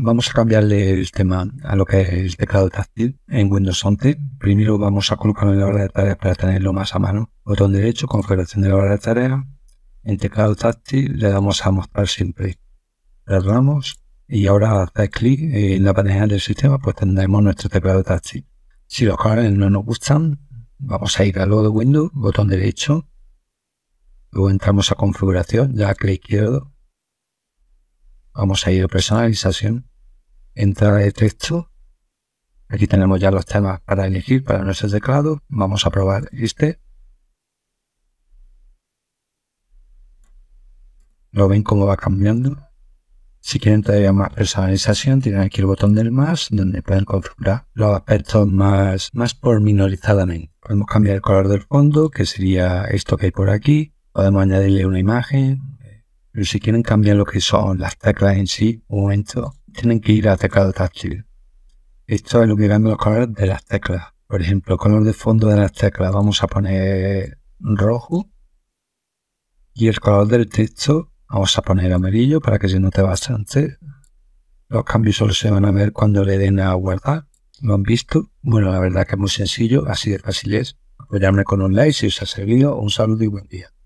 Vamos a cambiarle el tema a lo que es el teclado táctil en Windows 11. Primero vamos a colocarlo en la barra de tareas para tenerlo más a mano. Botón derecho, configuración de la barra de tareas. En teclado táctil le damos a mostrar siempre. Cerramos. y ahora hacer clic en la pantalla del sistema pues tendremos nuestro teclado táctil. Si los colores no nos gustan, vamos a ir a lo de Windows, botón derecho. Luego entramos a configuración, ya clic izquierdo, Vamos a ir a personalización. Entrada de texto. Aquí tenemos ya los temas para elegir para nuestro teclado. Vamos a probar este. Lo ven cómo va cambiando. Si quieren todavía más personalización, tienen aquí el botón del más, donde pueden configurar los aspectos más, más pormenorizadamente. Podemos cambiar el color del fondo, que sería esto que hay por aquí. Podemos añadirle una imagen, pero si quieren cambiar lo que son las teclas en sí, un momento, tienen que ir a teclado táctil. Esto es lo que cambian los colores de las teclas. Por ejemplo, el color de fondo de las teclas, vamos a poner rojo. Y el color del texto, vamos a poner amarillo para que se note bastante. Los cambios solo se van a ver cuando le den a guardar. ¿Lo han visto? Bueno, la verdad que es muy sencillo, así de fácil es. Apoyarme con un like si os ha servido. Un saludo y buen día.